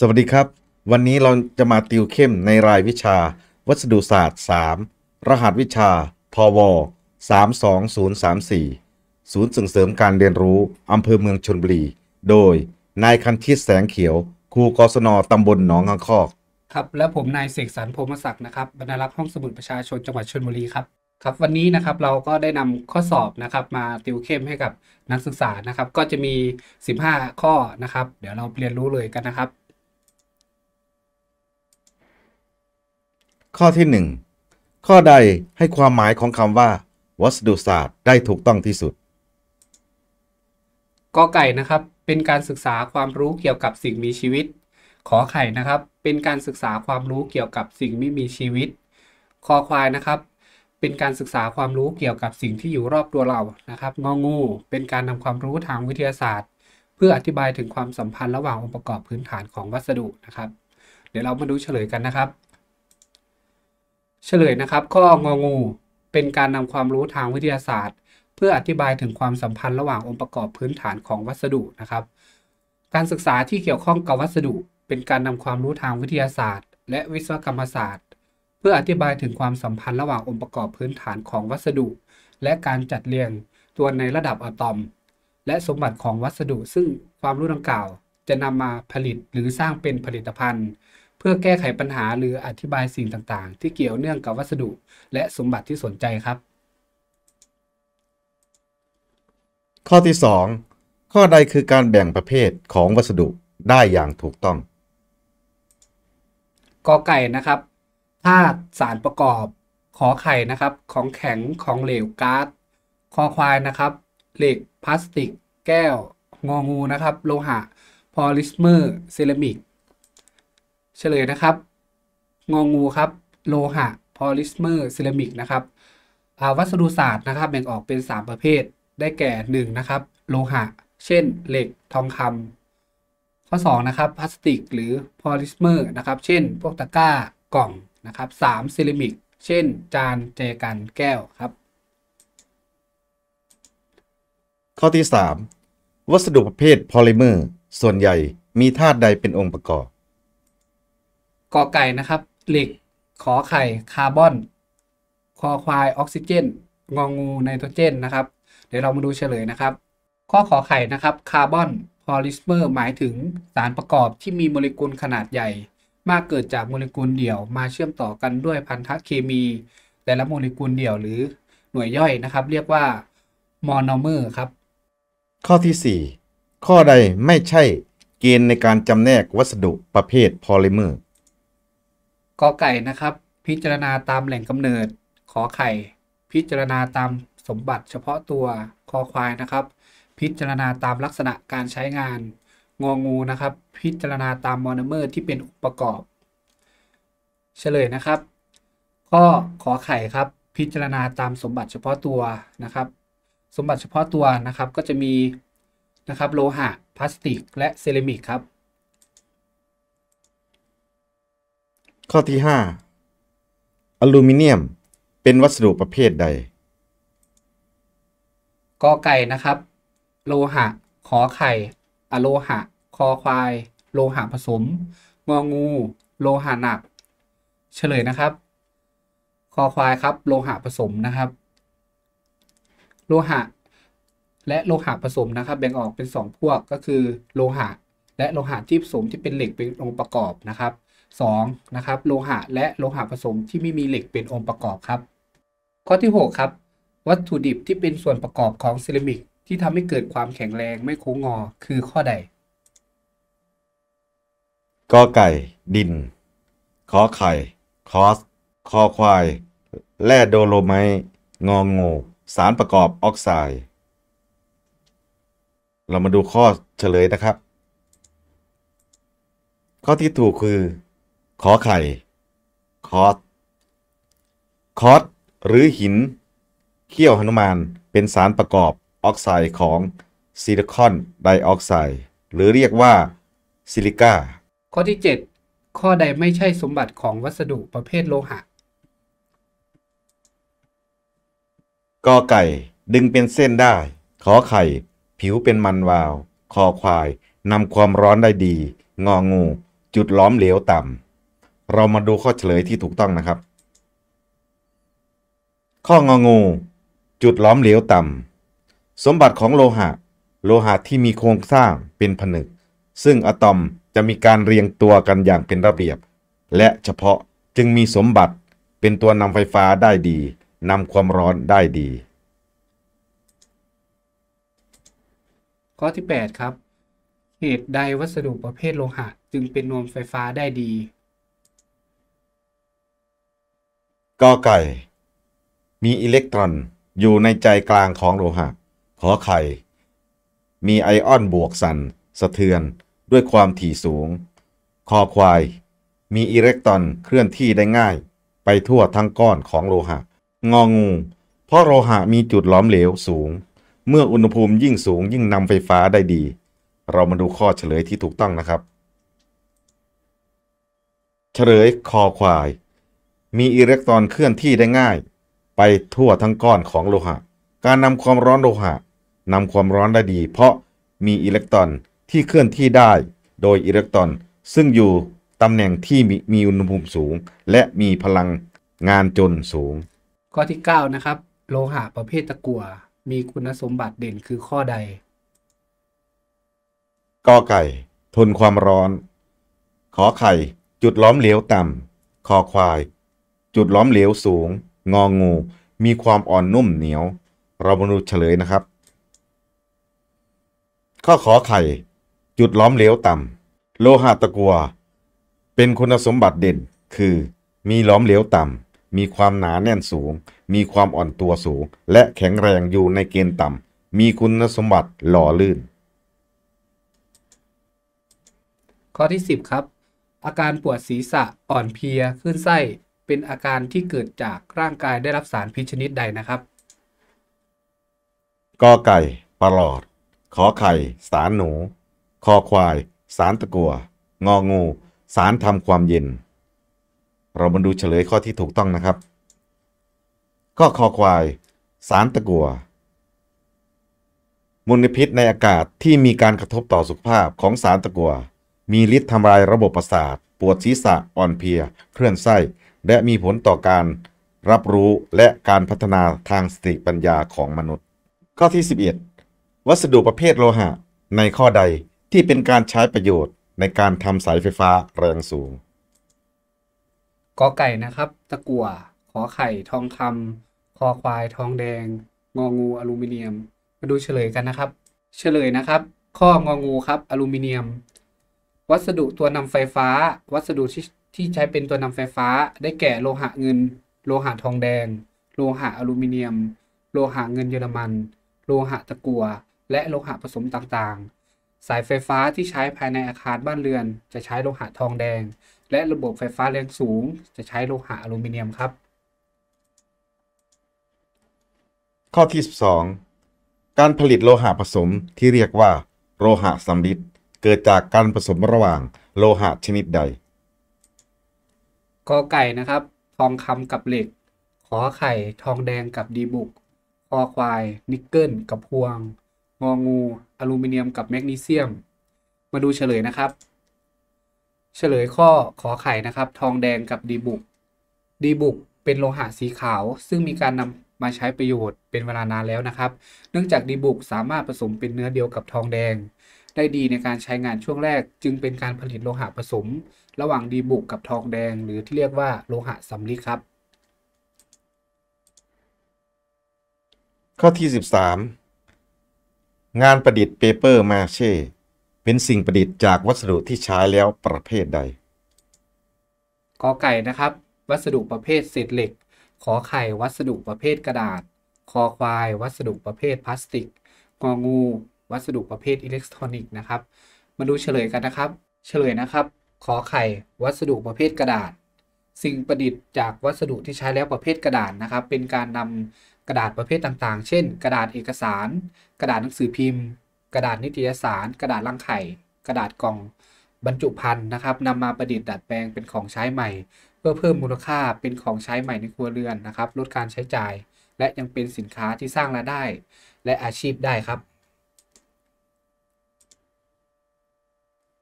สวัสดีครับวันนี้เราจะมาติวเข้มในรายวิชาวัสดุศาสตร์ 3 รหัสวิชาทว32034 ศูนย์ส่งเสริมการเรียนรู้อำเภอเมืองชนบุรี โดยนายคันทิศแสงเขียว ครูกศนตำบลหนองหังคอกครับและผมนายเสกสรรพรมศักดิ์นะครับบรรลักษ์ห้องสมุดประชาชนจังหวัดชนบุรีครับครับ วันนี้นะครับเราก็ได้นำข้อสอบนะครับ มาติวเข้มให้กับนักศึกษานะครับ ก็จะมี 15 ข้อนะครับ เดี๋ยวเราเรียนรู้เลยกันนะครับข้อที่ 1 ข้อใดให้ความหมายของคำว่า วัสดุศาสตร์ได้ถูกต้องที่สุดกอไก่นะครับเป็นการศึกษาความรู้เกี่ยวกับสิ่งมีชีวิต ขอไข่นะครับเป็นการศึกษาความรู้เกี่ยวกับสิ่งไม่มีชีวิตคอควายนะครับ เป็นการศึกษาความรู้เกี่ยวกับสิ่งที่อยู่รอบตัวเรานะครับงองูเป็นการนำความรู้ทางวิทยาศาสตร์ เพื่ออธิบายถึงความสัมพันธ์ระหว่างองค์ประกอบพื้นฐานของวัสดุนะครับ เดี๋ยวเรามาดูเฉลยกันนะครับเฉลยนะครับข้ององูเป็นการนำความรู้ทางวิทยาศาสตร์ เพื่ออธิบายถึงความสัมพันธ์ระหว่างองค์ประกอบพื้นฐานของวัสดุนะครับการศึกษาที่เกี่ยวข้องกับวัสดุเป็นการนำความรู้ทางวิทยาศาสตร์ และวิศวกรรมศาสตร์ เพื่ออธิบายถึงความสัมพันธ์ระหว่างองค์ประกอบพื้นฐานของวัสดุ และการจัดเรียงตัวในระดับอะตอม และสมบัติของวัสดุ ซึ่งความรู้ดังกล่าวจะนำมาผลิตหรือสร้างเป็นผลิตภัณฑ์เพื่อแก้ไขปัญหาหรืออธิบายสิ่งต่างๆ ที่เกี่ยวเนื่องกับวัสดุและสมบัติที่สนใจครับ ข้อที่ 2 ข้อใดคือการแบ่งประเภทของวัสดุได้อย่างถูกต้องกอไก่นะครับธาตุสารประกอบขอไข่นะครับของแข็งของเหลวก๊าซคอควายนะครับเหล็กพลาสติกแก้วงองูนะครับโลหะ พอลิสเมอร์เซรามิกเฉลยนะครับงองูครับโลหะ พอลิสเมอร์เซรามิกนะครับวัสดุศาสตร์นะครับแบ่งออกเป็น 3 ประเภทได้แก่1นะครับโลหะ เช่นเหล็กทองคำ ข้อ2นะครับพลาสติกหรือ พอลิสเมอร์นะครับเช่นพวกตะกร้ากล่องนะครับสามเซรามิก เช่น จานแจกันแก้วครับ ข้อที่ 3 วัสดุประเภท พอลิเมอร์ ส่วนใหญ่มีธาตุใดเป็นองค์ประกอบกอไก่นะครับเหล็กขอไข่คาร์บอน คอควายออกซิเจนงองูไนโตรเจนนะครับ เดี๋ยวเรามาดูเฉลยนะครับ ข้อขอไข่นะครับคาร์บอน พอลิสเมอร์หมายถึงสารประกอบที่มีโมเลกุลขนาดใหญ่ มากเกิดจากโมเลกุลเดี่ยวมาเชื่อมต่อกันด้วยพันธะเคมี แต่ละโมเลกุลเดี่ยวหรือหน่วยย่อยนะครับ เรียกว่ามอนอเมอร์ครับข้อที่ 4 ข้อใดไม่ใช่เกณฑ์ในการจำแนกวัสดุประเภทพอลิเมอร์กอไก่นะครับพิจารณาตามแหล่งกำเนิด ขอไข่ พิจารณาตามสมบัติเฉพาะตัวคอควายนะครับ พิจารณาตามลักษณะการใช้งานงองูนะครับ พิจารณาตามมอนเมอร์ที่เป็นองค์ประกอบเฉลยนะครับก็ขอไข่ครับพิจารณาตามสมบัติเฉพาะตัวนะครับ สมบัติเฉพาะตัวนะครับก็จะมีนะครับโลหะพลาสติก และเซรามิกครับข้อที่5อลูมิเนียมเป็นวัสดุประเภทใดกอไก่นะครับโลหะขอไข่อโลหะคอควายโลหะผสมงองู โลหะหนัก เฉลยนะครับคอควายครับ โลหะผสมนะครับ โลหะและโลหะผสมนะครับแบ่งออกเป็น2พวกก็คือ โลหะ และโลหะที่ผสมที่เป็นเหล็กเป็นองค์ประกอบนะครับ 2. นะครับโลหะและโลหะผสมที่ไม่มีเหล็กเป็นองค์ประกอบครับ ข้อที่ 6 ครับวัตถุดิบที่เป็นส่วนประกอบของเซรามิกที่ทำให้เกิดความแข็งแรงไม่โค้งงอคือข้อใดกอไก่ดินขอไข่คอสคอควายแร่โดโลไมต์งองงูสารประกอบออกไซด์เรามาดูข้อเฉลยนะครับ ข้อที่ถูกคือขอไข่คอสคอสหรือหิน เขี้ยวหนุมานเป็นสารประกอบออกไซด์ของซิลิคอนไดออกไซด์ หรือเรียกว่า ซิลิก้าข้อที่ 7 ข้อใดไม่ใช่สมบัติของวัสดุประเภทโลหะกอไก่ ดึงเป็นเส้นได้ ขอไข่ ผิวเป็นมันวาว คอควาย นำความร้อนได้ดีงองู จุดล้อมเหลวต่ำเรามาดูข้อเฉลยที่ถูกต้องนะครับ ข้ององูจุดล้อมเหลวต่ำสมบัติของโลหะ โลหะที่มีโครงสร้างเป็นผนึก ซึ่งอะตอมจะมีการเรียงตัวกันอย่างเป็นระเบียบ และเฉพาะจึงมีสมบัติเป็นตัวนำไฟฟ้าได้ดีนำความร้อนได้ดี ข้อที่ 8 ครับ เหตุใดวัสดุประเภทโลหะจึงเป็นนวมไฟฟ้าได้ดีกอไก่ มีอิเล็กตรอนอยู่ในใจกลางของโลหะ ขอไข่ มีไอออนบวกสันสะเทือนด้วยความถี่สูง คอควาย มีอิเล็กตรอนเคลื่อนที่ได้ง่าย ไปทั่วทั้งก้อนของโลหะ งองูเพราะโลหะมีจุดล้อมเหลวสูง เมื่ออุณหภูมิยิ่งสูงยิ่งนำไฟฟ้าได้ดี เรามาดูข้อเฉลยที่ถูกต้องนะครับ เฉลยคอควายมีอิเล็กตรอนเคลื่อนที่ได้ง่าย ไปทั่วทั้งก้อนของโลหะ การนำความร้อนโลหะนำความร้อนได้ดี เพราะมีอิเล็กตรอนที่เคลื่อนที่ได้ โดยอิเล็กตรอนซึ่งอยู่ตำแหน่งที่มีมีอุณหภูมิสูง และมีพลังงานจนสูง ข้อที่9นะครับโลหะประเภทตะกั่วมีคุณสมบัติเด่นคือข้อใดกอไก่ ทนความร้อนขอไข่จุดล้อมเหลวต่ำคอควายจุดล้อมเหลวสูง งองงู มีความอ่อนนุ่มเหนียวเรามาดูเฉลยนะครับ ข้อขอไข่จุดล้อมเหลวต่ำโลหะตะกัว เป็นคุณสมบัติเด่นคือ มีล้อมเหลวต่ำมีความหนาแน่นสูง มีความอ่อนตัวสูงและแข็งแรงอยู่ในเกณฑ์ต่ำมีคุณสมบัติหล่อลื่น ข้อที่10ครับอาการปวดศีรษะอ่อนเพลียขึ้นไส้เป็นอาการที่เกิดจากร่างกายได้รับสารพิษชนิดใดนะครับกอไก่ ปลอดขอไข่ สารหนูคอควาย สารตะกัว งองู สารทำความเย็น เรามาดูเฉลยข้อที่ถูกต้องนะครับ ก็คอควาย สารตะกัวมลพิษในอากาศที่มีการกระทบต่อสุขภาพของสารตะกัว มีฤทธิ์ทำลายระบบประสาท ปวดศีรษะ อ่อนเพลีย เคลื่อนไส้และมีผลต่อการรับรู้และการพัฒนาทางสติปัญญาของมนุษย์ ข้อที่ 11 วัสดุประเภทโลหะในข้อใดที่เป็นการใช้ประโยชน์ในการทำสายไฟฟ้าแรงสูงกอไก่นะครับตะกั่วขอไข่ทองคำคอควายทองแดง งองูอลูมิเนียม มาดูเฉลยกันนะครับเฉลยนะครับ ข้ององูครับอลูมิเนียม วัสดุตัวนำไฟฟ้าวัสดุที่ที่ใช้เป็นตัวนำไฟฟ้าได้แก่โลหะเงิน โลหะทองแดง โลหะอลูมิเนียม โลหะเงินเยอรมัน โลหะตะกั่ว และโลหะผสมต่างๆ สายไฟฟ้าที่ใช้ภายในอาคารบ้านเรือน จะใช้โลหะทองแดง และระบบไฟฟ้าแรงสูง จะใช้โลหะอลูมิเนียมครับ ข้อที่ 12 การผลิตโลหะผสมที่เรียกว่า โลหะสำริดเกิดจากการผสมระหว่างโลหะชนิดใดกอไก่นะครับทองคำกับเหล็ก ขอไข่ ทองแดงกับดีบุกคอควาย นิกเกิลกับพวง งองู อลูมิเนียมกับแมกนีเซียม มาดูเฉลยนะครับ เฉลยข้อขอไข่นะครับทองแดงกับดีบุกดีบุกเป็นโลหะสีขาว ซึ่งมีการนำมาใช้ประโยชน์เป็นเวลานานแล้วนะครับเนื่องจากดีบุกสามารถผสมเป็นเนื้อเดียวกับทองแดง ได้ดีในการใช้งานช่วงแรกจึงเป็นการผลิตโลหะผสมระหว่างดีบุกกับทองแดงหรือ ที่เรียกว่าโลหะสำลิดครับ ข้อที่ 13 งานประดิษฐ์เปเปอร์มาเช่เป็นสิ่งประดิษฐ์จากวัสดุที่ใช้แล้วประเภทใดกอไก่นะครับ วัสดุประเภทเศษเหล็ก ขอไข่ วัสดุประเภทกระดาษคอควายวัสดุประเภทพลาสติกกองู วัสดุประเภทอิเล็กทรอนิกส์นะครับมาดูเฉลยกันนะครับ เฉลยนะครับขอไข่วัสดุประเภทกระดาษ สิ่งประดิษฐ์จากวัสดุที่ใช้แล้วประเภทกระดาษนะครับ เป็นการนำกระดาษประเภทต่างๆ เช่นกระดาษเอกสาร กระดาษหนังสือพิมพ์ กระดาษนิตยสาร กระดาษลังไข่กระดาษกล่อง บรรจุภัณฑ์นะครับนำมาประดิษฐ์ดัดแปลงเป็นของใช้ใหม่ เพื่อเพิ่มมูลค่าเป็นของใช้ใหม่ในครัวเรือนนะครับลดการใช้จ่าย และยังเป็นสินค้าที่สร้างรายได้ และอาชีพได้ครับ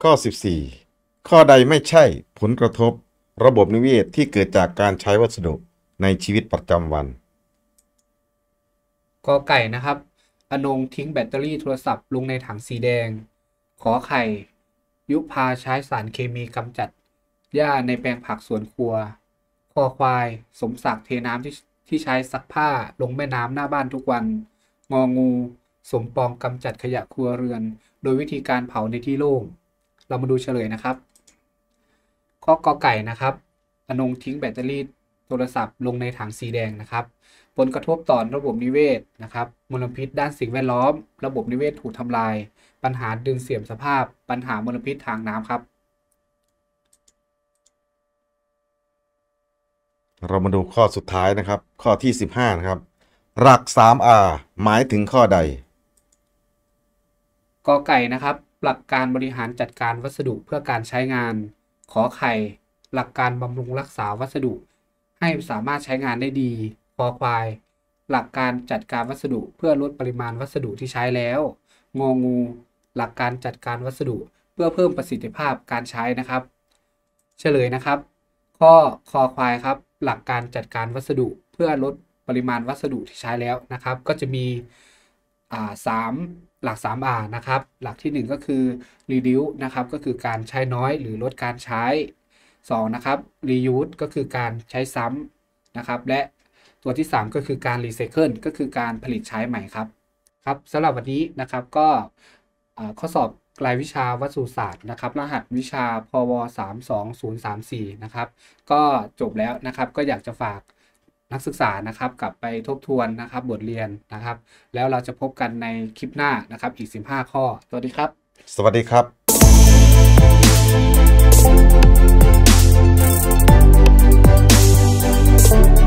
ข้อ 14ข้อใดไม่ใช่ผลกระทบ ระบบนิเวศที่เกิดจากการใช้วัสดุในชีวิตประจำวันกอไก่นะครับอนงทิ้งแบตเตอรี่โทรศัพท์ลงในถังสีแดง ขอไข่ ยุพาใช้สารเคมีกำจัดหญ้าในแปลงผักสวนครัวคอควายสมศักดิ์เทน้ำที่ที่ใช้ซักผ้าลงแม่น้ำหน้าบ้านทุกวัน งองู สมปองกำจัดขยะครัวเรือน โดยวิธีการเผาในที่โล่งเรามาดูเฉลยนะครับข้อกอไก่นะครับ อนงทิ้งแบตเตอรี่โทรศัพท์ ลงในถังสีแดงนะครับ ผลกระทบต่อระบบนิเวศนะครับ มลพิษด้านสิ่งแวดล้อม ระบบนิเวศถูกทำลาย ปัญหาดึงเสื่อมสภาพ ปัญหามลพิษทางน้ำครับ เรามาดูข้อสุดท้ายนะครับ ข้อที่ 15 นะครับ หลัก 3R หมายถึงข้อใดกอไก่นะครับ หลักการบริหารจัดการวัสดุเพื่อการใช้งานขอไข่หลักการบำรุงรักษาวัสดุให้สามารถใช้งานได้ดีคอควายหลักการจัดการวัสดุ เพื่อลดปริมาณวัสดุที่ใช้แล้วงองู หลักการจัดการวัสดุ เพื่อเพิ่มประสิทธิภาพการใช้นะครับ เฉลยนะครับ ข้อคอควายครับหลักการจัดการวัสดุ เพื่อลดปริมาณวัสดุที่ใช้แล้วนะครับ ก็จะมีสามหลัก3านะครับ หลักที่ 1 ก็คือ reduce นะครับก็คือการใช้น้อยหรือลดการใช้ 2 นะครับ reuse ก็คือการใช้ซ้ำนะครับและตัวที่ 3 ก็คือการ recycle ก็คือการผลิตใช้ใหม่ครับครับสำหรับวันนี้นะครับก็ข้อสอบรายวิชาวัสดุศาสตร์นะครับรหัสวิชาพว32034นะครับก็จบแล้วนะครับ ก็อยากจะฝากนักศึกษานะครับ กลับไปทบทวนนะครับบทเรียนนะครับ แล้วเราจะพบกันในคลิปหน้านะครับอีก15ข้อสวัสดีครับ สวัสดีครับ